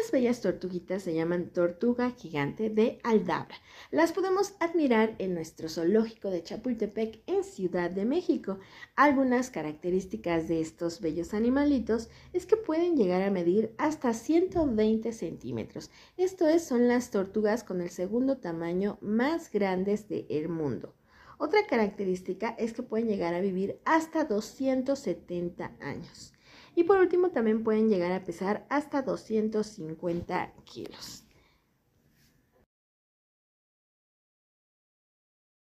Estas bellas tortuguitas se llaman tortuga gigante de Aldabra. Las podemos admirar en nuestro zoológico de Chapultepec en Ciudad de México. Algunas características de estos bellos animalitos es que pueden llegar a medir hasta 120 centímetros. Esto es, son las tortugas con el segundo tamaño más grandes del mundo. Otra característica es que pueden llegar a vivir hasta 270 años. Y por último también pueden llegar a pesar hasta 250 kilos.